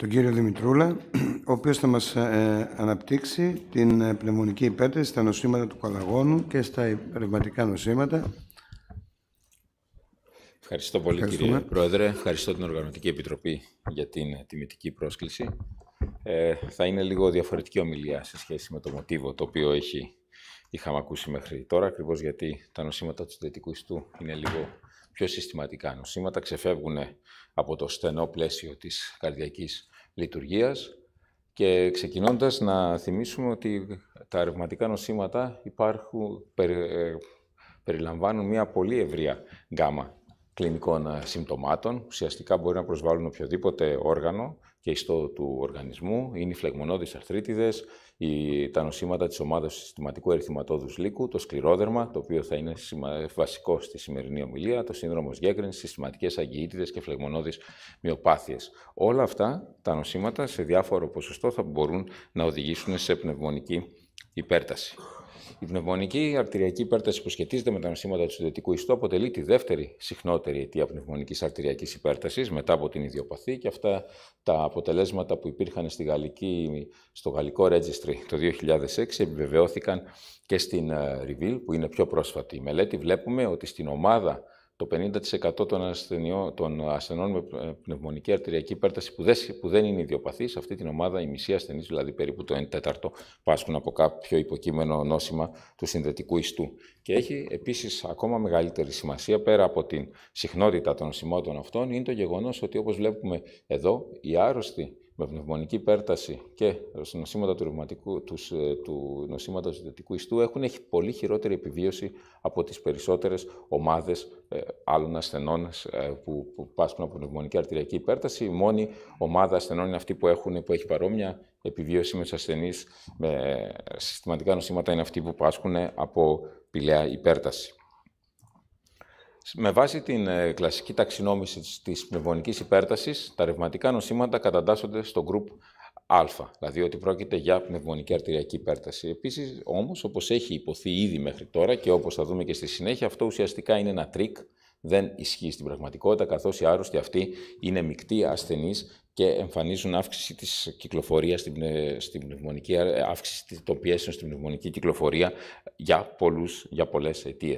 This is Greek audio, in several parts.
τον κύριο Δημητρούλα, ο οποίος θα μας ε, αναπτύξει την ε, πνευμονική υπέτρεση στα νοσήματα του καλαγόνου και στα ρευματικά νοσήματα. Ευχαριστώ πολύ κύριε Πρόεδρε. Ευχαριστώ την Οργανωτική Επιτροπή για την ε, τιμητική πρόσκληση. Ε, θα είναι λίγο διαφορετική ομιλία σε σχέση με το μοτίβο το οποίο έχει, είχαμε ακούσει μέχρι τώρα, ακριβώς γιατί τα νοσήματα του Συνδετικού ιστού είναι λίγο πιο συστηματικά νοσήματα, ξεφεύγουν από το στενό πλαίσιο της καρδιακής λειτουργίας και ξεκινώντας να θυμίσουμε ότι τα ρευματικά νοσήματα υπάρχουν, ε, περιλαμβάνουν μια πολύ ευρία γκάμα κλινικών συμπτωμάτων. Ουσιαστικά μπορεί να προσβάλλουν οποιοδήποτε όργανο και ιστό του οργανισμού. Είναι οι φλεγμονώδεις αρθρίτιδες, τα νοσήματα της ομάδας συστηματικού ερυθυματόδους λύκου, το σκληρόδερμα, το οποίο θα είναι βασικό στη σημερινή ομιλία, το σύνδρομος Γκέγκριν, συστηματικές αγκιήτιδες και φλεγμονώδεις μυοπάθειες. Όλα αυτά τα νοσήματα σε διάφορο ποσοστό θα μπορούν να οδηγήσουν σε πνευμονική υπέρταση. Η πνευμονική αρτηριακή υπέρταση που σχετίζεται με τα νοσήματα του συνδετικού ιστού αποτελεί τη δεύτερη συχνότερη αιτία πνευμονικής αρτηριακής υπέρτασης μετά από την ιδιοπαθή και αυτά τα αποτελέσματα που υπήρχαν στη γαλλική, στο γαλλικό registry το 2006 επιβεβαιώθηκαν και στην ε, Reveal που είναι πιο πρόσφατη η μελέτη. Βλέπουμε ότι στην ομάδα το 50% των, ασθενειών, των ασθενών με πνευμονική αρτηριακή υπέρταση που δεν, είναι ιδιοπαθή, σε αυτή την ομάδα οι μισοί ασθενείς, δηλαδή περίπου το 1 τέταρτο, πάσχουν από κάποιο υποκείμενο νόσημα του συνδετικού ιστού. Και έχει επίσης ακόμα μεγαλύτερη σημασία, πέρα από την συχνότητα των οσιμάτων αυτών, είναι το γεγονός ότι όπως βλέπουμε εδώ, οι άρρωστοι με πνευμονική υπέρταση και νοσήματα του, ρευματικού, ε, του, του νοσήματος του ιστού έχουν έχει πολύ χειρότερη επιβίωση από τις περισσότερες ομάδες ε, άλλων ασθενών ε, που, που πάσχουν από πνευμονική αρτηριακή υπέρταση. Η μόνη ομάδα ασθενών είναι αυτή που, έχουν, που έχει παρόμοια επιβίωση με τους ασθενείς με συστηματικά νοσήματα είναι αυτοί που πάσχουν από πηλαία υπέρταση. Με βάση την ε, κλασική ταξινόμηση της πνευμονικής υπέρτασης, τα ρευματικά νοσήματα κατατάσσονται στο group Α, δηλαδή ότι πρόκειται για πνευμονική αρτηριακή υπέρταση. Επίσης, όμως, όπως έχει υποθεί ήδη μέχρι τώρα και όπως θα δούμε και στη συνέχεια, αυτό ουσιαστικά είναι ένα τρίκ, δεν ισχύει στην πραγματικότητα, καθώς οι άρρωστοι αυτοί είναι μεικτοί, ασθενείς και εμφανίζουν αύξηση της κυκλοφορίας ε, στην, πνευμονική, ε, αύξηση των πιέσεων στην πνευμονική κυκλοφορία για, για πολλές αιτίες.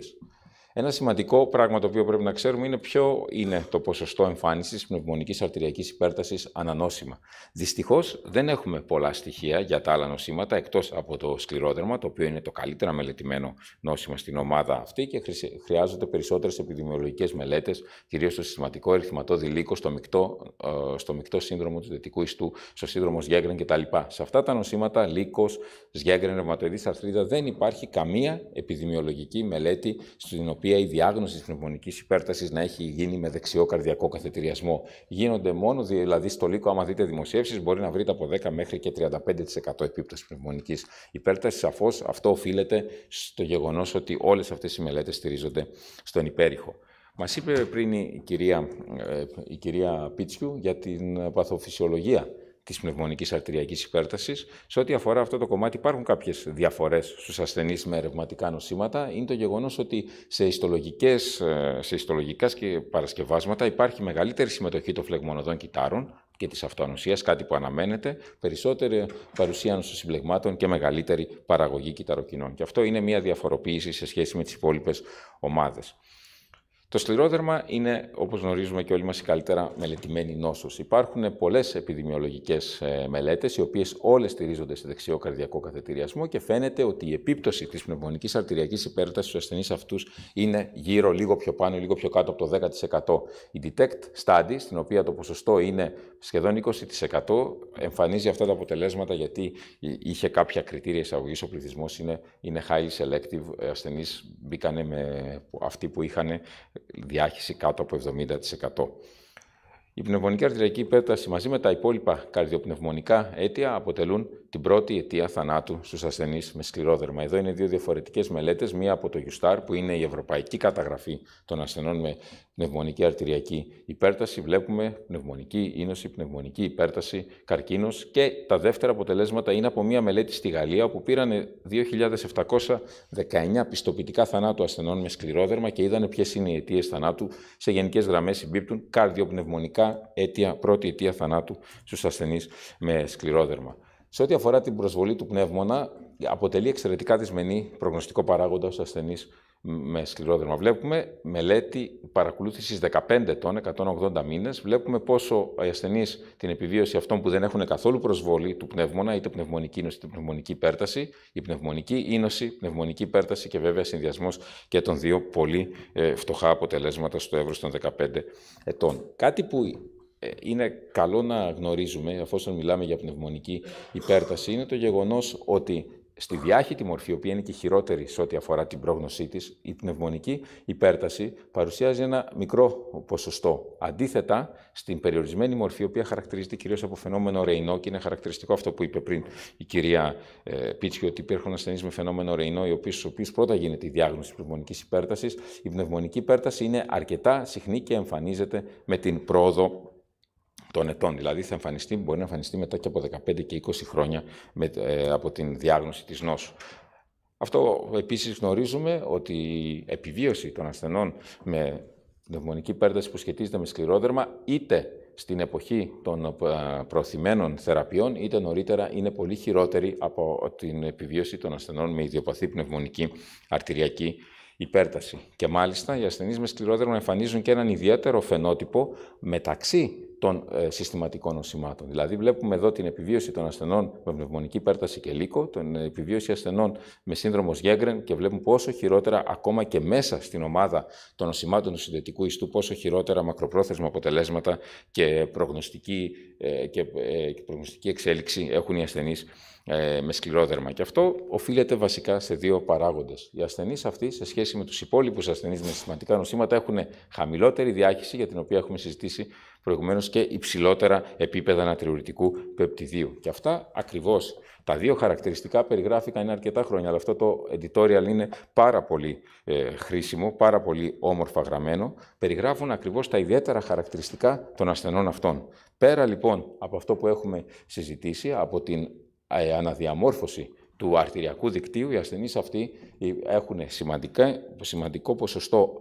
Ένα σημαντικό πράγμα το οποίο πρέπει να ξέρουμε είναι ποιο είναι το ποσοστό εμφάνισης πνευμονικής αρτηριακής υπέρτασης ανανόσημα. Δυστυχώς δεν έχουμε πολλά στοιχεία για τα άλλα νοσήματα εκτός από το σκληρόδερμα, το οποίο είναι το καλύτερα μελετημένο νόσημα στην ομάδα αυτή και χρειάζονται περισσότερες επιδημιολογικές μελέτες, κυρίως στο συστηματικό ερθιματόδη δηλίκο, στο μεικτό, ε, στο μεικτό σύνδρομο του δυτικού ιστού, στο σύνδρομο Σγέγκρεν κτλ. Σε αυτά τα νοσήματα, λύκος, Σγέγκρεν, ρευματοειδής αρθρίδα, δεν υπάρχει καμία επιδημιολογική μελέτη στην οποία η διάγνωση της πνευμονικής υπέρτασης να έχει γίνει με δεξιό καρδιακό καθετηριασμό. Γίνονται μόνο, δηλαδή στο λύκο, άμα δείτε δημοσίευσεις, μπορεί να βρείτε από 10 μέχρι και 35% επίπτωση πνευμονικής υπέρτασης, Σαφώς αυτό οφείλεται στο γεγονός ότι όλες αυτές οι μελέτες στηρίζονται στον υπέρηχο. Μας είπε πριν η κυρία, ε, η κυρία Πίτσιου για την παθοφυσιολογία Της πνευμονικής αρτηριακής υπέρτασης. Σε ό,τι αφορά αυτό το κομμάτι υπάρχουν κάποιες διαφορές στους ασθενείς με ρευματικά νοσήματα. Είναι το γεγονός ότι σε, ιστολογικές, ε, σε ιστολογικάς παρασκευάσματα υπάρχει μεγαλύτερη συμμετοχή των φλεγμονωδών κυτάρων και της αυτοανοσίας, κάτι που αναμένεται, περισσότερη παρουσία νοσοσυμπλεγμάτων και μεγαλύτερη παραγωγή κυταροκινών. Και αυτό είναι μια διαφοροποίηση σε σχέση με τις υπόλοιπες ομάδες. Το σκληρόδερμα είναι, όπως γνωρίζουμε και όλοι μας, η καλύτερα μελετημένη νόσος. Υπάρχουν πολλές επιδημιολογικές ε, μελέτες, οι οποίες όλες στηρίζονται σε δεξιό καρδιακό καθετηριασμό και φαίνεται ότι η επίπτωση της πνευμονικής αρτηριακής υπέρτασης στους ασθενείς αυτούς είναι γύρω λίγο πιο πάνω, λίγο πιο κάτω από το 10%. Η DETECT study, στην οποία το ποσοστό είναι σχεδόν 20%, εμφανίζει αυτά τα αποτελέσματα γιατί είχε κάποια κριτήρια εισαγωγής. Ο πληθυσμός είναι, είναι highly selective. Ε, Ασθενείς μπήκανε με αυτοί που είχαν διάχυση κάτω από 70%. Η πνευμονική αρτηριακή υπέρταση μαζί με τα υπόλοιπα καρδιοπνευμονικά αίτια αποτελούν την πρώτη αιτία θανάτου στους ασθενείς με σκληρόδερμα. Εδώ είναι δύο διαφορετικές μελέτες. Μία από το Γιουστάρ, που είναι η ευρωπαϊκή καταγραφή των ασθενών με πνευμονική αρτηριακή υπέρταση, βλέπουμε πνευμονική ίνωση, πνευμονική υπέρταση, καρκίνος και τα δεύτερα αποτελέσματα είναι από μια μελέτη στη Γαλλία όπου πήραν 2.719 πιστοποιητικά θανάτου ασθενών με σκληρόδερμα και είδαν ποιες είναι οι αιτίες θανάτου. Σε γενικές γραμμές συμπίπτουν καρδιοπνευμονικά αίτια, πρώτη αιτία θανάτου στους ασθενείς με σκληρόδερμα. Σε ό,τι αφορά την προσβολή του πνεύμονα, αποτελεί εξαιρετικά δυσμενή προγνωστικό παράγοντα στου ασθενή με σκληρό Βλέπουμε μελέτη παρακολούθησης 15 ετών, 180 μήνες. Βλέπουμε πόσο οι ασθενείς την επιβίωση αυτών που δεν έχουν καθόλου προσβολή του πνεύμονα, είτε πνευμονική ίνωση είτε πνευμονική υπέρταση, η πνευμονική ίνωση, πνευμονική υπέρταση και βέβαια συνδυασμός και των δύο πολύ ε, φτωχά αποτελέσματα στο εύρος των 15 ετών. Κάτι που ε, είναι καλό να γνωρίζουμε, εφόσον μιλάμε για πνευμονική υπέρταση, είναι το γεγονός ότι στη διάχυτη μορφή, η οποία είναι και χειρότερη σε ό,τι αφορά την πρόγνωσή της, η πνευμονική υπέρταση παρουσιάζει ένα μικρό ποσοστό. Αντίθετα, στην περιορισμένη μορφή, η οποία χαρακτηρίζεται κυρίως από φαινόμενο ρεϊνό και είναι χαρακτηριστικό αυτό που είπε πριν η κυρία ε, Πίτσιο, ότι υπήρχαν ασθενείς με φαινόμενο ρεϊνό, οι οποίοι, οποίους πρώτα γίνεται η διάγνωση τη πνευμονικής υπέρτασης, η πνευμονική υπέρταση είναι αρκετά συχνή και εμφανίζεται με την πρόοδο των ετών. Δηλαδή θα εμφανιστεί, μπορεί να εμφανιστεί μετά και από 15 και 20 χρόνια με, ε, από την διάγνωση της νόσου. Αυτό επίσης γνωρίζουμε ότι η επιβίωση των ασθενών με πνευμονική πέρταση που σχετίζεται με σκληρόδερμα είτε στην εποχή των ε, προωθημένων θεραπείων, είτε νωρίτερα είναι πολύ χειρότερη από την επιβίωση των ασθενών με ιδιοπαθή πνευμονική αρτηριακή υπέρταση. Και μάλιστα οι ασθενείς με σκληρόδερμα εμφανίζουν και έναν ιδιαίτερο φαινότυπο μεταξύ των ε, συστηματικών νοσημάτων. Δηλαδή, βλέπουμε εδώ την επιβίωση των ασθενών με πνευμονική υπέρταση και λύκο, την επιβίωση ασθενών με σύνδρομο Γέγκρεν και βλέπουμε πόσο χειρότερα, ακόμα και μέσα στην ομάδα των νοσημάτων του συνδετικού ιστού, πόσο χειρότερα μακροπρόθεσμα αποτελέσματα και προγνωστική, ε, ε, και, προγνωστική εξέλιξη έχουν οι ασθενείς ε, με σκληρόδερμα. Και αυτό οφείλεται βασικά σε δύο παράγοντες. Οι ασθενείς αυτοί, σε σχέση με τους υπόλοιπους ασθενείς με συστηματικά νοσήματα, έχουν χαμηλότερη διάχυση, για την οποία έχουμε συζητήσει προηγουμένως και υψηλότερα επίπεδα ανατριουρητικού πεπτιδίου. Και αυτά ακριβώς τα δύο χαρακτηριστικά περιγράφηκαν αρκετά χρόνια, αλλά αυτό το editorial είναι πάρα πολύ ε, χρήσιμο, πάρα πολύ όμορφα γραμμένο. Περιγράφουν ακριβώς τα ιδιαίτερα χαρακτηριστικά των ασθενών αυτών. Πέρα λοιπόν από αυτό που έχουμε συζητήσει, από την ε, αναδιαμόρφωση του αρτηριακού δικτύου, οι ασθενείς αυτοί ε, έχουν σημαντικό ποσοστό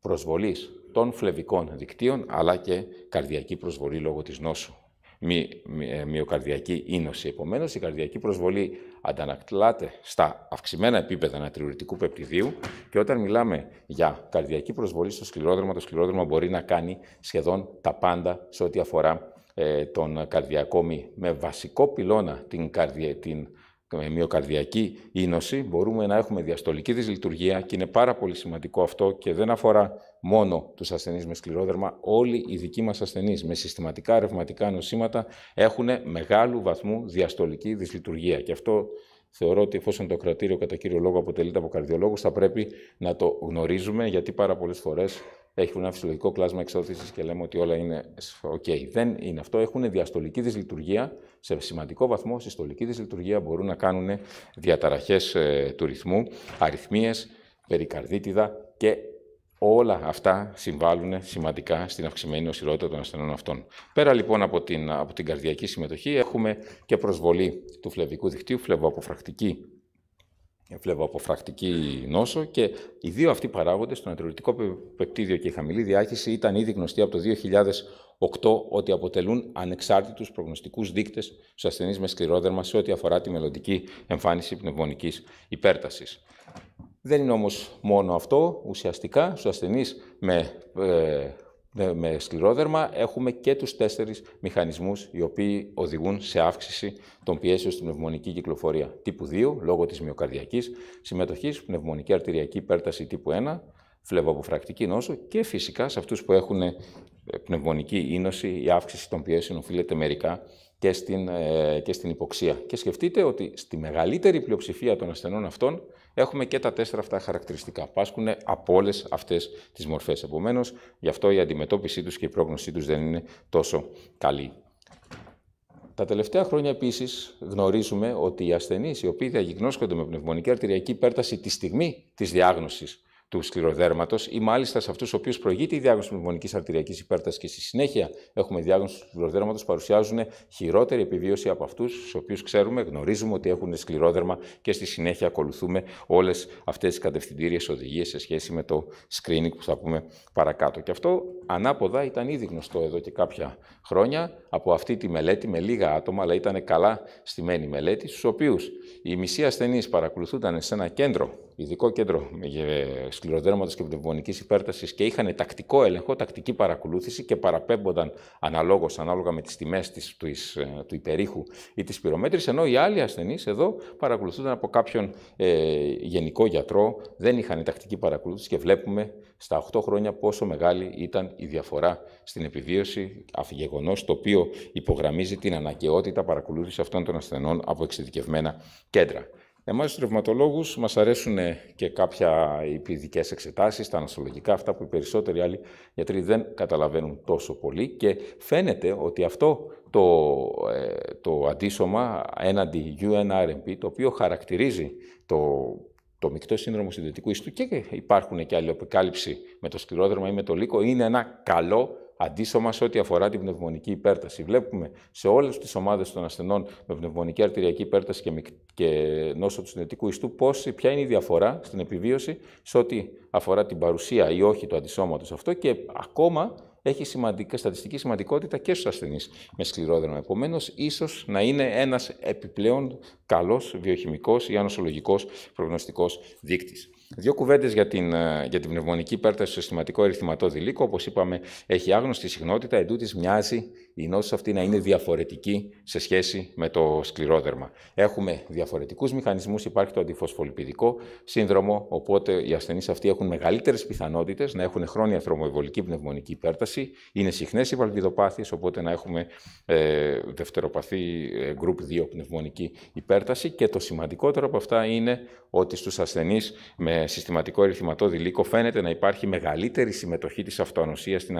προσβολής των φλεβικών δικτύων, αλλά και καρδιακή προσβολή λόγω της νόσου. Μη, ε, μυοκαρδιακή ίνωση. Επομένως, η καρδιακή προσβολή αντανακλάται στα αυξημένα επίπεδα ανατριουρητικού πεπτιδίου και όταν μιλάμε για καρδιακή προσβολή στο σκληρόδρομο, το σκληρόδρομο μπορεί να κάνει σχεδόν τα πάντα σε ό,τι αφορά ε, τον καρδιακό μη. Με βασικό πυλώνα την, καρδια, την με μυοκαρδιακή ίνωση, μπορούμε να έχουμε διαστολική δυσλειτουργία και είναι πάρα πολύ σημαντικό αυτό και δεν αφορά μόνο τους ασθενείς με σκληρόδερμα. Όλοι οι δικοί μας ασθενείς με συστηματικά ρευματικά νοσήματα έχουν μεγάλου βαθμού διαστολική δυσλειτουργία. Και αυτό θεωρώ ότι εφόσον το κρατήριο κατά κύριο λόγο αποτελείται από καρδιολόγους, θα πρέπει να το γνωρίζουμε γιατί πάρα πολλές φορές έχουν ένα φυσιολογικό κλάσμα εξώθηση και λέμε ότι όλα είναι OK. Δεν είναι αυτό. Έχουν διαστολική δυσλειτουργία. Σε σημαντικό βαθμό, συστολική δυσλειτουργία μπορούν να κάνουν διαταραχές ε, του ρυθμού, αριθμίες, περικαρδίτιδα και Όλα αυτά συμβάλλουν σημαντικά στην αυξημένη οσιρότητα των ασθενών αυτών. Πέρα λοιπόν από την, από την καρδιακή συμμετοχή έχουμε και προσβολή του φλεβικού δικτύου, φλεβοαποφρακτική φλεβοαποφρακτική νόσο και οι δύο αυτοί παράγοντες, το νετρολυτικό πεπτίδιο και η χαμηλή διάχυση, ήταν ήδη γνωστοί από το 2008 ότι αποτελούν ανεξάρτητους προγνωστικούς δείκτες στους ασθενείς με σκληρόδερμα σε ό,τι αφορά τη μελλοντική εμφάνιση πνευμονικής υπέρτασης. Δεν είναι όμως μόνο αυτό, ουσιαστικά στους ασθενείς με ε, με σκληρόδερμα, έχουμε και τους τέσσερις μηχανισμούς οι οποίοι οδηγούν σε αύξηση των πιέσεων στην πνευμονική κυκλοφορία τύπου 2, λόγω της μυοκαρδιακής συμμετοχής, πνευμονική αρτηριακή υπέρταση τύπου 1, φλεβοποφρακτική νόσο και φυσικά σε αυτούς που έχουν ε, πνευμονική ίνωση, η αύξηση των πιέσεων οφείλεται μερικά και στην, ε, και στην υποξία. Και σκεφτείτε ότι στη μεγαλύτερη πλειοψηφία των ασθενών αυτών έχουμε και τα τέσσερα αυτά χαρακτηριστικά. Πάσχουν από όλες αυτές τις μορφές. Επομένως, γι' αυτό η αντιμετώπιση τους και η πρόγνωσή τους δεν είναι τόσο καλή. Τα τελευταία χρόνια επίσης γνωρίζουμε ότι οι ασθενείς οι οποίοι διαγνώσκονται με πνευμονική αρτηριακή πέρταση τη στιγμή της διάγνωσης του σκληροδέρματος ή μάλιστα σε αυτούς τους οποίους προηγείται η διάγνωση πνευμονική αρτηριακής υπέρτασης και στη συνέχεια έχουμε διάγνωση του σκληροδέρματος, παρουσιάζουν χειρότερη επιβίωση από αυτούς τους οποίους ξέρουμε, γνωρίζουμε ότι έχουν σκληρόδερμα και στη συνέχεια ακολουθούμε όλες αυτές τις κατευθυντήριες οδηγίες σε σχέση με το screening που θα πούμε παρακάτω. Και αυτό ανάποδα ήταν ήδη γνωστό εδώ και κάποια χρόνια από αυτή τη μελέτη με λίγα άτομα, αλλά ήταν καλά στημένη μελέτη, στους οποίους οι μισοί ασθενείς παρακολουθούνταν σε ένα κέντρο ειδικό κέντρο σκληροδέρματος και πνευμονικής υπέρτασης και είχαν τακτικό έλεγχο, τακτική παρακολούθηση και παραπέμπονταν αναλόγως, ανάλογα με τις τιμές του, ε, του υπερήχου ή της πυρομέτρησης, ενώ οι άλλοι ασθενείς εδώ παρακολουθούνταν από κάποιον ε, γενικό γιατρό, δεν είχαν τακτική παρακολούθηση και βλέπουμε στα 8 χρόνια πόσο μεγάλη ήταν η διαφορά στην επιβίωση, γεγονό το οποίο υπογραμμίζει την αναγκαιότητα παρακολούθησης αυτών των ασθενών από εξειδικευμένα κέντρα. Εμάς τους τρευματολόγου μας αρέσουν και κάποια υπηδικέ εξετάσεις, τα αναστολογικά, αυτά που οι περισσότεροι άλλοι γιατροί δεν καταλαβαίνουν τόσο πολύ και φαίνεται ότι αυτό το, ε, το αντίσωμα έναντι UNRMP, το οποίο χαρακτηρίζει το, το μεικτό σύνδρομο συνδετικού ιστού και υπάρχουν και αλληλοπικάλυψη με το σκληρόδερμα ή με το λύκο, είναι ένα καλό αντίσωμα σε ό,τι αφορά την πνευμονική υπέρταση. Βλέπουμε σε όλες τις ομάδες των ασθενών με πνευμονική αρτηριακή υπέρταση και, νόσο του συνετικού ιστού, πώς, ποια είναι η διαφορά στην επιβίωση σε ό,τι αφορά την παρουσία ή όχι του αντισώματος αυτό και ακόμα έχει στατιστική σημαντικότητα και στους ασθενείς με σκληρόδρομο. Επομένως, ίσως να είναι ένας επιπλέον Καλός, βιοχημικός ή ανοσολογικός προγνωστικός δείκτης. Δύο κουβέντες για την, ε, για την πνευμονική υπέρταση στο συστηματικό ερυθματό δηλίκο. Όπως είπαμε, έχει άγνωστη συχνότητα, εντούτοις μοιάζει η νόση αυτή να είναι διαφορετική σε σχέση με το σκληρόδερμα. Έχουμε διαφορετικούς μηχανισμούς, υπάρχει το αντιφωσφολιπιδικό σύνδρομο, οπότε οι ασθενείς αυτοί έχουν μεγαλύτερες πιθανότητες να έχουν χρόνια θρομοιβολική πνευμονική υπέρταση. Είναι συχνές οι βαλβιδοπάθειε, οπότε να έχουμε ε, δευτεροπαθή ε, group 2 πνευμονική υπέρταση και το σημαντικότερο από αυτά είναι ότι στους ασθενείς με συστηματικό ερυθυματό δηλίκο φαίνεται να υπάρχει μεγαλύτερη συμμετοχή της αυτοανοσίας στην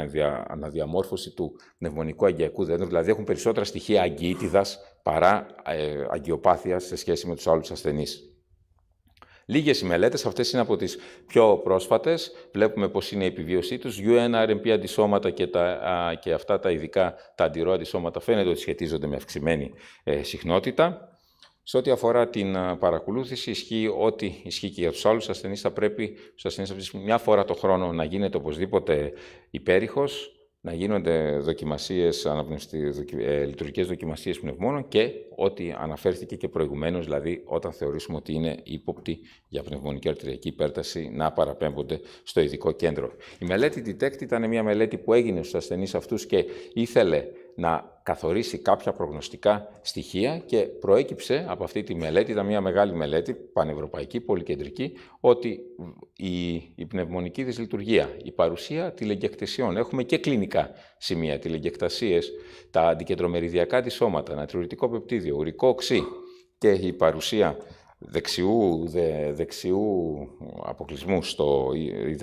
αναδιαμόρφωση του πνευμονικού αγκιακού δέντρου, δηλαδή έχουν περισσότερα στοιχεία αγκίτιδας παρά ε, σε σχέση με τους άλλους ασθενείς. Λίγες οι μελέτες, αυτές είναι από τις πιο πρόσφατες. Βλέπουμε πώς είναι η επιβίωσή τους. UNRMP αντισώματα και, τα, και αυτά τα ειδικά, τα αντισώματα φαίνεται ότι σχετίζονται με αυξημένη ε, συχνότητα. Σε ό,τι αφορά την ε, παρακολούθηση, ισχύει ό,τι ισχύει και για τους άλλους ασθενείς. Θα πρέπει στους ασθενείς μια φορά το χρόνο να γίνεται οπωσδήποτε υπέρηχος, να γίνονται δοκιμασίες, λειτουργικές δοκιμασίες πνευμόνων και ό,τι αναφέρθηκε και προηγουμένως, δηλαδή όταν θεωρήσουμε ότι είναι ύποπτη για πνευμονική αρτηριακή υπέρταση, να παραπέμπονται στο ειδικό κέντρο. Η μελέτη Detect ήταν μια μελέτη που έγινε στους ασθενείς αυτούς και ήθελε να καθορίσει κάποια προγνωστικά στοιχεία και προέκυψε από αυτή τη μελέτη, ήταν μια μεγάλη μελέτη, πανευρωπαϊκή, πολυκεντρική, ότι η, η πνευμονική δυσλειτουργία, η παρουσία τηλεγκεκτησιών, έχουμε και κλινικά σημεία, τηλεγκεκτασίες, τα αντικεντρομεριδιακά της σώματα, νατριουρητικό πεπτίδιο, ουρικό οξύ και η παρουσία δεξιού, δε, δεξιού αποκλεισμού στο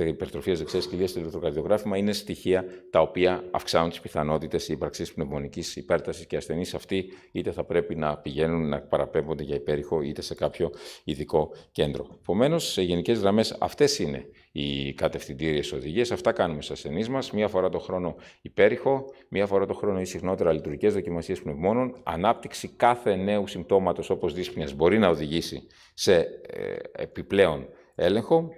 υπερτροφίας δεξιάς κοιλία στο ηλεκτροκαρδιογράφημα είναι στοιχεία τα οποία αυξάνουν τις πιθανότητες ύπαρξης πνευμονικής υπέρτασης και ασθενείς αυτοί είτε θα πρέπει να πηγαίνουν να παραπέμπονται για υπέρηχο είτε σε κάποιο ειδικό κέντρο. Επομένως, σε γενικές γραμμές αυτές είναι οι κατευθυντήριες οδηγίες. Αυτά κάνουμε στου ασθενείς μας. Μία φορά το χρόνο υπέρηχο, μία φορά το χρόνο ή συχνότερα λειτουργικές δοκιμασίες πνευμόνων. Ανάπτυξη κάθε νέου συμπτώματος όπως δύσπνοιας μπορεί να οδηγήσει σε ε, επιπλέον έλεγχο.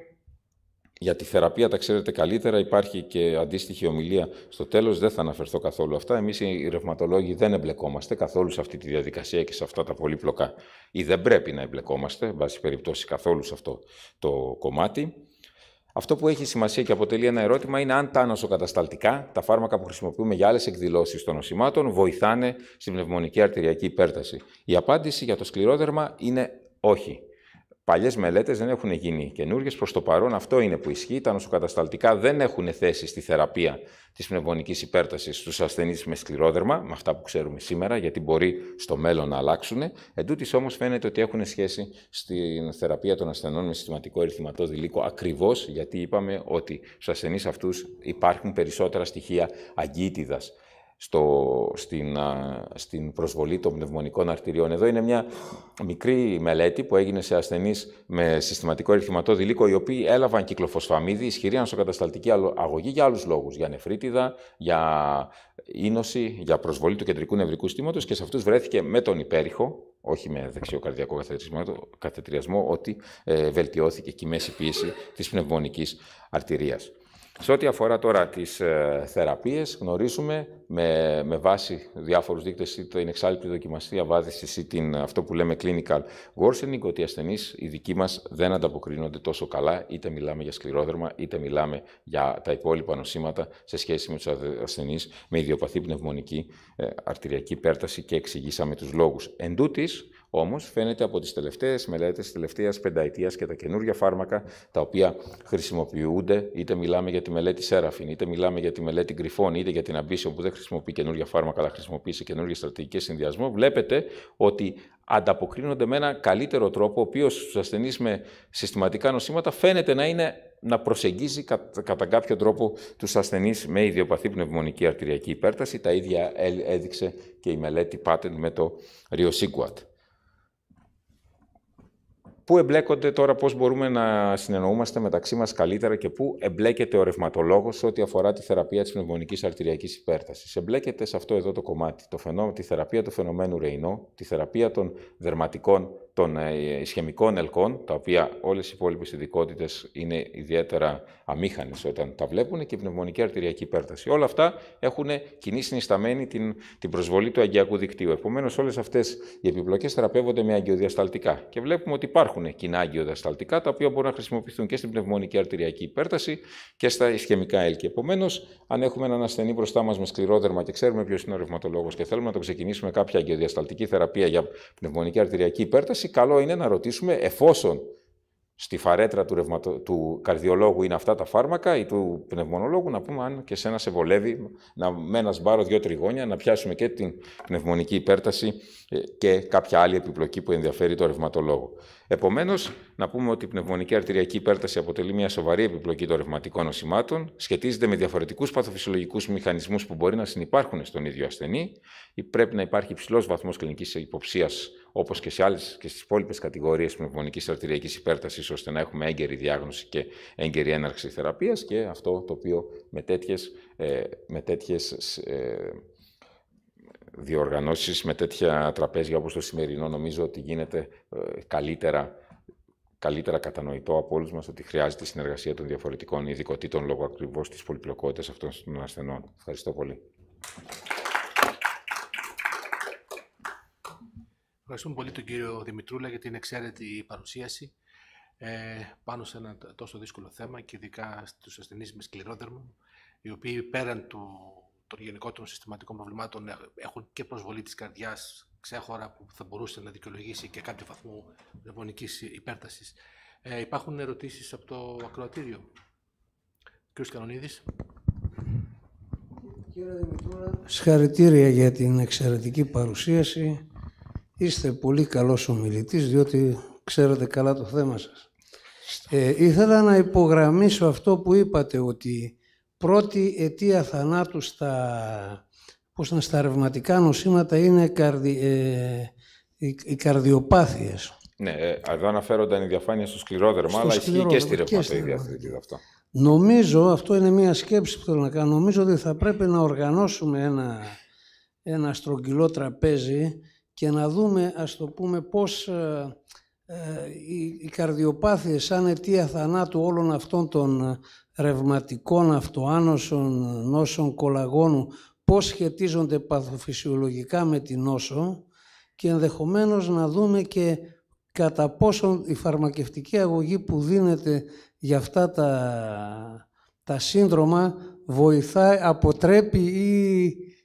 Για τη θεραπεία τα ξέρετε καλύτερα, υπάρχει και αντίστοιχη ομιλία στο τέλος. Δεν θα αναφερθώ καθόλου αυτά. Εμείς οι ρευματολόγοι δεν εμπλεκόμαστε καθόλου σε αυτή τη διαδικασία και σε αυτά τα πολύπλοκα, ή δεν πρέπει να εμπλεκόμαστε, πάση περιπτώσει, καθόλου σε αυτό το κομμάτι. Αυτό που έχει σημασία και αποτελεί ένα ερώτημα είναι αν τα νοσοκατασταλτικά, τα φάρμακα που χρησιμοποιούμε για άλλες εκδηλώσεις των νοσημάτων, βοηθάνε στην πνευμονική αρτηριακή υπέρταση. Η απάντηση για το σκληρόδερμα είναι όχι. Παλιές μελέτες δεν έχουν γίνει καινούργιες. Προς το παρόν αυτό είναι που ισχύει. Τα νοσοκατασταλτικά δεν έχουν θέση στη θεραπεία της πνευμονικής υπέρτασης στους ασθενείς με σκληρόδερμα, με αυτά που ξέρουμε σήμερα, γιατί μπορεί στο μέλλον να αλλάξουν. Εν τούτης όμως φαίνεται ότι έχουν σχέση στην θεραπεία των ασθενών με συστηματικό ερυθυματό δηλίκο, ακριβώς γιατί είπαμε ότι στους ασθενείς αυτούς υπάρχουν περισσότερα στοιχεία αγκίτιδα στο, στην, στην προσβολή των πνευμονικών αρτηριών. Εδώ είναι μια μικρή μελέτη που έγινε σε ασθενείς με συστηματικό ερυθυματό δηλίκο, οι οποίοι έλαβαν κυκλοφοσφαμίδη, ισχυρή ανσοκατασταλτική αγωγή για άλλους λόγους, για νεφρίτιδα, για ίνωση, για προσβολή του κεντρικού νευρικού στήματος και σε αυτούς βρέθηκε με τον υπέρηχο, όχι με δεξιοκαρδιακό καθετριασμό, ότι ε, βελτιώθηκε και η μέση πίεση της πνευμονικής αρτηρίας. Σε ό,τι αφορά τώρα τις ε, θεραπείες, γνωρίζουμε με, με βάση διάφορους δείκτες, είτε την εξάλληπτη δοκιμασία βάθηση ή την, αυτό που λέμε clinical worsening, ότι οι ασθενείς, οι δικοί μας, δεν ανταποκρίνονται τόσο καλά, είτε μιλάμε για σκληρόδερμα, είτε μιλάμε για τα υπόλοιπα νοσήματα σε σχέση με τους ασθενείς με ιδιοπαθή πνευμονική ε, αρτηριακή πέρταση και εξηγήσαμε τους λόγους. Εν Όμως φαίνεται από τις τελευταίες μελέτες της τελευταίας πενταετίας και τα καινούργια φάρμακα τα οποία χρησιμοποιούνται, είτε μιλάμε για τη μελέτη Σέραφιν, είτε μιλάμε για τη μελέτη Γκριφών, είτε για την Αμπίσιο που δεν χρησιμοποιεί καινούργια φάρμακα, αλλά χρησιμοποιεί σε καινούργιες στρατηγικές συνδυασμό, βλέπετε ότι ανταποκρίνονται με ένα καλύτερο τρόπο, ο οποίος στους ασθενείς με συστηματικά νοσήματα φαίνεται να, είναι, να προσεγγίζει κατά, κάποιο τρόπο τους ασθενείς με ιδιοπαθή πνευμονική αρτηριακή υπέρταση. Τα ίδια ε, έδειξε και η μελέτη Patent με το Ριοσίγκουατ. Πού εμπλέκονται τώρα, πώς μπορούμε να συνεννοούμαστε μεταξύ μας καλύτερα και πού εμπλέκεται ο ρευματολόγος ό,τι αφορά τη θεραπεία της πνευμονικής αρτηριακής υπέρτασης. Εμπλέκεται σε αυτό εδώ το κομμάτι, το τη θεραπεία του φαινομένου Ρεϊνό, τη θεραπεία των δερματικών των ε, ισχυμικών ελκών, τα οποία όλες οι υπόλοιπες ειδικότητες είναι ιδιαίτερα αμήχανες όταν τα βλέπουν, και η πνευμονική αρτηριακή υπέρταση. Όλα αυτά έχουν κοινή συνισταμένη την, την προσβολή του αγκιακού δικτύου. Επομένως, όλες αυτές οι επιπλοκές θεραπεύονται με αγκιοδιασταλτικά και βλέπουμε ότι υπάρχουν κοινά αγκιοδιασταλτικά, τα οποία μπορούν να χρησιμοποιηθούν και στην πνευμονική αρτηριακή υπέρταση και στα ισχυμικά έλκη. Επομένως, αν έχουμε έναν ασθενή μπροστά μας με σκληρόδερμα και ξέρουμε ποιος είναι ο ρευματολόγος και θέλουμε να το ξεκινήσουμε κάποια αγκιοδιασταλτική θεραπεία για πνευμονική αρτηριακή υπέρταση, καλό είναι να ρωτήσουμε εφόσον στη φαρέτρα του, του καρδιολόγου είναι αυτά τα φάρμακα ή του πνευμονολόγου, να πούμε αν και σένα σε βολεύει να, με ένα σπάρο δύο τριγώνια, να πιάσουμε και την πνευμονική υπέρταση ε, και κάποια άλλη επιπλοκή που ενδιαφέρει το ρευματολόγο. Επομένως, να πούμε ότι η πνευμονική αρτηριακή υπέρταση αποτελεί μια σοβαρή επιπλοκή των ρευματικών νοσημάτων, σχετίζεται με διαφορετικούς παθοφυσιολογικούς μηχανισμούς που μπορεί να συνεπάρχουν στον ίδιο ασθενή, ή πρέπει να υπάρχει υψηλός βαθμός κλινικής υποψίας, όπως και, σε άλλες και στις υπόλοιπες κατηγορίες πνευμονικής αρτηριακής υπέρτασης, ώστε να έχουμε έγκαιρη διάγνωση και έγκαιρη έναρξη θεραπείας και αυτό το οποίο με τέτοιες. Ε, διοργανώσεις με τέτοια τραπέζια όπως το σημερινό νομίζω ότι γίνεται ε, καλύτερα καλύτερα κατανοητό από όλους μας ότι χρειάζεται συνεργασία των διαφορετικών ειδικοτήτων λόγω ακριβώς της πολυπλοκότητας αυτών των ασθενών. Ευχαριστώ πολύ. Ευχαριστούμε πολύ τον κύριο Δημητρούλα για την εξαίρετη παρουσίαση ε, πάνω σε ένα τόσο δύσκολο θέμα και ειδικά στους ασθενείς με σκληρόδερμα, οι οποίοι πέραν του των γενικότερων συστηματικών προβλημάτων ε, έχουν και προσβολή της καρδιάς ξέχωρα που θα μπορούσε να δικαιολογήσει και κάποιο βαθμό πνευμονικής υπέρτασης. Ε, υπάρχουν ερωτήσεις από το ακροατήριο. Κ. Κανονίδης. Κύριε συγχαρητήρια για την εξαιρετική παρουσίαση. Είστε πολύ καλός ομιλητής, διότι ξέρετε καλά το θέμα σας. Ε, ήθελα να υπογραμμίσω αυτό που είπατε, ότι πρώτη αιτία θανάτου στα, πώς στα ρευματικά νοσήματα είναι ε, οι, οι καρδιοπάθειες. Ναι, ε, εδώ αναφέρονταν η διαφάνεια στο σκληρόδερμα, στο αλλά ισχύει και στη ρευματοειδή διαθρητή αυτό. Νομίζω, αυτό είναι μια σκέψη που θέλω να κάνω, νομίζω ότι θα πρέπει να οργανώσουμε ένα, ένα στρογγυλό τραπέζι και να δούμε, ας το πούμε, πώς ε, οι, οι καρδιοπάθειες σαν αιτία θανάτου όλων αυτών των ρευματικών αυτοάνωσων, νόσων κολαγόνου, πώς σχετίζονται παθοφυσιολογικά με την νόσο και ενδεχομένως να δούμε και κατά πόσον η φαρμακευτική αγωγή που δίνεται για αυτά τα, τα σύνδρομα βοηθάει, αποτρέπει ή,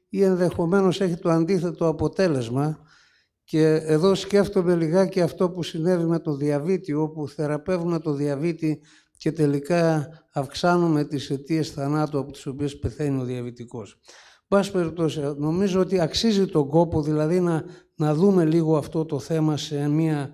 ή ενδεχομένως έχει το αντίθετο αποτέλεσμα. Και εδώ σκέφτομαι λιγάκι αυτό που συνέβη με το διαβήτη, όπου θεραπεύουμε το διαβήτη και τελικά αυξάνουμε τις αιτίες θανάτου από τις οποίες πεθαίνει ο διαβητικός. Πάση περιπτώσει, νομίζω ότι αξίζει τον κόπο δηλαδή να, να δούμε λίγο αυτό το θέμα σε μια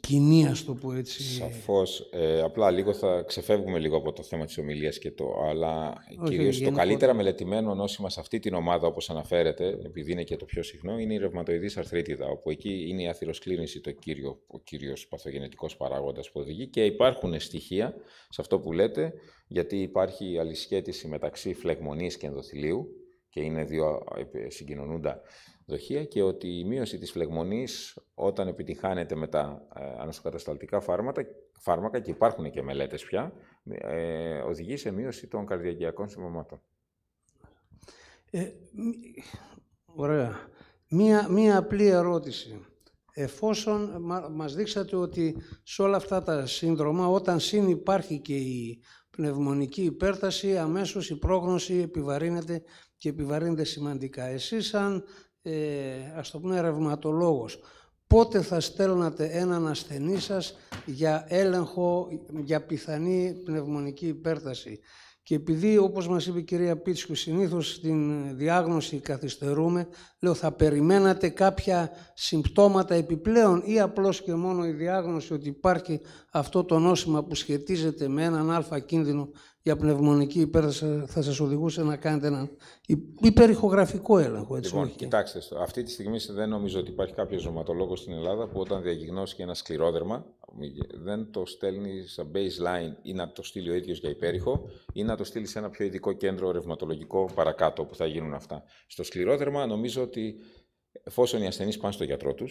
κοινή, ας το πω έτσι. Σαφώς. Ε, απλά λίγο θα ξεφεύγουμε λίγο από το θέμα της ομιλίας και το. Αλλά κυρίως το καλύτερα μελετημένο νόσημα σε αυτή την ομάδα, όπως αναφέρεται, επειδή είναι και το πιο συχνό, είναι η ρευματοειδής αρθρίτιδα. Όπου εκεί είναι η αθυροσκλήνηση το κύριο, ο κύριος παθογενετικός παράγοντας που οδηγεί και υπάρχουν στοιχεία σε αυτό που λέτε, γιατί υπάρχει αλυσχέτηση μεταξύ φλεγμονής και ενδοθυλίου και είναι δύο ε, συγκοινωνούντα δοχεία και ότι η μείωση της φλεγμονής όταν επιτυχάνεται με τα ε, ανοσοκατασταλτικά φάρμακα, φάρμακα και υπάρχουν και μελέτες πια, ε, οδηγεί σε μείωση των καρδιακιακών συμβαμάτων. Ε, ωραία. Μία, μία απλή ερώτηση. Εφόσον μας δείξατε ότι σε όλα αυτά τα σύνδρομα, όταν συνυπάρχει και η πνευμονική υπέρταση, αμέσως η πρόγνωση επιβαρύνεται και επιβαρύνεται σημαντικά. Εσείς σαν, ε, ας το πούμε, ρευματολόγος, πότε θα στέλνατε έναν ασθενή σας για έλεγχο, για πιθανή πνευμονική υπέρταση. Και επειδή, όπως μας είπε η κυρία Πίτσκου, συνήθως την διάγνωση καθυστερούμε, λέω θα περιμένατε κάποια συμπτώματα επιπλέον ή απλώς και μόνο η διάγνωση ότι υπάρχει αυτό το νόσημα που σχετίζεται με έναν αλφα κίνδυνο για πνευμονική υπέρθεση θα σας οδηγούσε να κάνετε έναν υπερηχογραφικό έλεγχο. Έτσι, λοιπόν, όχι. κοιτάξτε, αυτή τη στιγμή δεν νομίζω ότι υπάρχει κάποιος ζωματολόγος στην Ελλάδα που όταν διαγνώσει ένα σκληρόδερμα δεν το στέλνει σαν baseline ή να το στείλει ο ίδιος για υπέρηχο ή να το στείλει σε ένα πιο ειδικό κέντρο ρευματολογικό παρακάτω που θα γίνουν αυτά. Στο σκληρόδερμα νομίζω ότι εφόσον οι ασθενείς πάνε στο γιατρό τους,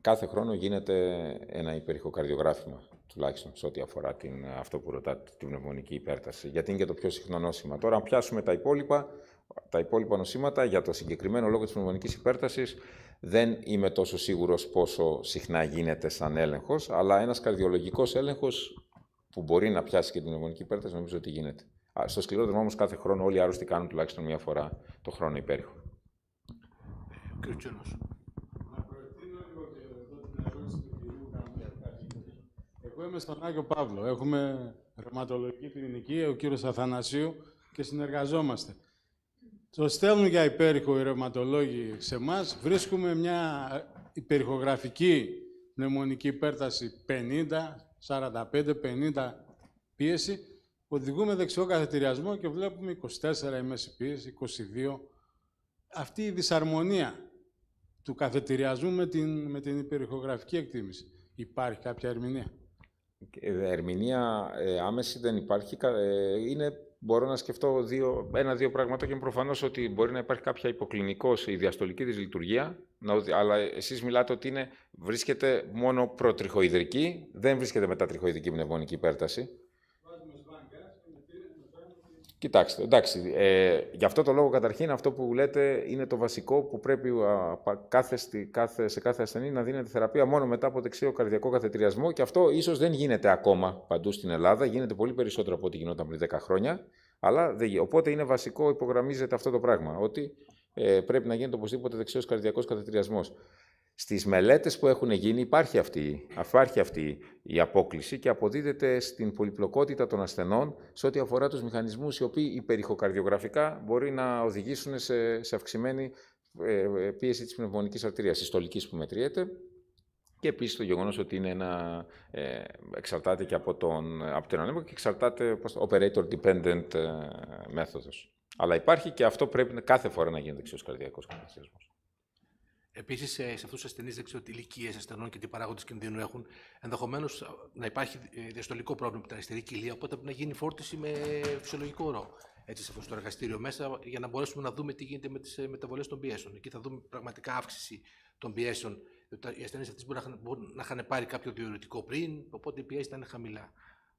κάθε χρόνο γίνεται ένα υπέρηχο καρδιογράφημα τουλάχιστον σε ό,τι αφορά την, αυτό που ρωτάτε, την πνευμονική υπέρταση. Γιατί είναι και το πιο συχνό νόσημα. Τώρα, αν πιάσουμε τα υπόλοιπα, τα υπόλοιπα νοσήματα για το συγκεκριμένο λόγο της πνευμονικής υπέρτασης, δεν είμαι τόσο σίγουρος πόσο συχνά γίνεται σαν έλεγχος, αλλά ένας καρδιολογικός έλεγχος που μπορεί να πιάσει και την πνευμονική υπέρταση νομίζω ότι γίνεται. Στο σκληρό δρόμο όμως κάθε χρόνο όλοι οι άρρωστοι κάνουν τουλάχιστον μία φορά το χρόνο υπέρηχο. Εγώ είμαι στον Άγιο Παύλο. Έχουμε ρευματολογική κλινική, ο κύριος Αθανασίου και συνεργαζόμαστε. Το στέλνουν για υπέρηχο οι ρευματολόγοι σε εμά. Βρίσκουμε μια υπερηχογραφική πνευμονική υπέρταση 50, 45, 50 πίεση. Οδηγούμε δεξιό καθετηριασμό και βλέπουμε 24 ημέση πίεση, 22. Αυτή η δυσαρμονία του καθετηριασμού με την, με υπερηχογραφική εκτίμηση. Υπάρχει κάποια ερμηνεία. Ε, ερμηνεία ε, άμεση δεν υπάρχει. Ε, είναι μπορώ να σκεφτώ δύο, ένα-δύο πράγματα και προφανώς ότι μπορεί να υπάρχει κάποια υποκλινικός η διαστολική τη λειτουργία, αλλά εσείς μιλάτε ότι είναι, βρίσκεται μόνο προτριχοειδρική, δεν βρίσκεται τριχοειδική πνευμονική υπέρταση. Κοιτάξτε, εντάξει, ε, γι' αυτό το λόγο καταρχήν αυτό που λέτε είναι το βασικό που πρέπει α, κάθε, κάθε, σε κάθε ασθενή να δίνεται θεραπεία μόνο μετά από δεξιό καρδιακό καθετριασμό και αυτό ίσως δεν γίνεται ακόμα παντού στην Ελλάδα, γίνεται πολύ περισσότερο από ό,τι γινόταν πριν 10 χρόνια, αλλά δεν Οπότε είναι βασικό, υπογραμμίζεται αυτό το πράγμα, ότι ε, πρέπει να γίνεται οπωσδήποτε δεξιός καρδιακός καθετηριασμός. Στις μελέτες που έχουν γίνει υπάρχει αυτή, υπάρχει αυτή η απόκληση και αποδίδεται στην πολυπλοκότητα των ασθενών σε ό,τι αφορά τους μηχανισμούς οι οποίοι υπερηχοκαρδιογραφικά μπορεί να οδηγήσουν σε, σε αυξημένη ε, ε πίεση της πνευμονικής αρτηρίας, συστολικής που μετριέται και επίσης το γεγονός ότι είναι ένα, ε, εξαρτάται και από τον, από και εξαρτάται από το operator-dependent ε, μέθοδος. Αλλά υπάρχει και αυτό πρέπει κάθε φορά να γίνεται δεξιός καρδιακός καταστασμός. Επίσης, σε αυτούς τους ασθενείς δεν ξέρω τι ηλικίες ασθενών και τι παράγοντες κινδύνου έχουν. Ενδεχομένως να υπάρχει ε, διαστολικό πρόβλημα με την αριστερή κοιλία, οπότε πρέπει να γίνει φόρτιση με φυσιολογικό ορό Έτσι, σε αυτό στο εργαστήριο μέσα, για να μπορέσουμε να δούμε τι γίνεται με τις ε, μεταβολές των πιέσεων. Εκεί θα δούμε πραγματικά αύξηση των πιέσεων. Οι ασθενείς αυτέ μπορεί να είχαν πάρει κάποιο διορυτικό πριν, οπότε οι πιέσεις ήταν χαμηλά.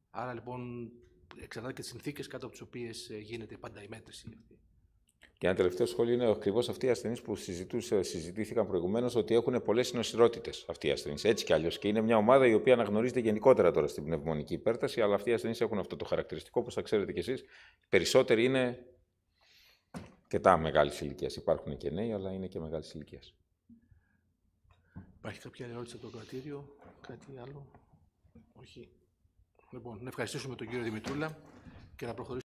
Άρα λοιπόν εξαρτάται και τις συνθήκες κάτω από τις οποίες ε, γίνεται πάντα η μέτρηση και ένα τελευταίο σχόλιο είναι ακριβώς αυτοί οι ασθενείς που συζητήθηκαν προηγουμένως ότι έχουν πολλές συνοσυρότητε αυτοί οι ασθενείς. Έτσι κι αλλιώς. Και είναι μια ομάδα η οποία αναγνωρίζεται γενικότερα τώρα στην πνευμονική υπέρταση, αλλά αυτοί οι ασθενείς έχουν αυτό το χαρακτηριστικό, όπως θα ξέρετε κι εσείς. Περισσότεροι είναι και τα μεγάλη ηλικία. Υπάρχουν και νέοι, αλλά είναι και μεγάλη ηλικία. Υπάρχει κάποια ερώτηση από το κρατήριο, κάτι άλλο. Όχι. Λοιπόν, να ευχαριστήσουμε τον κύριο Δημητρούλα και να προχωρήσουμε.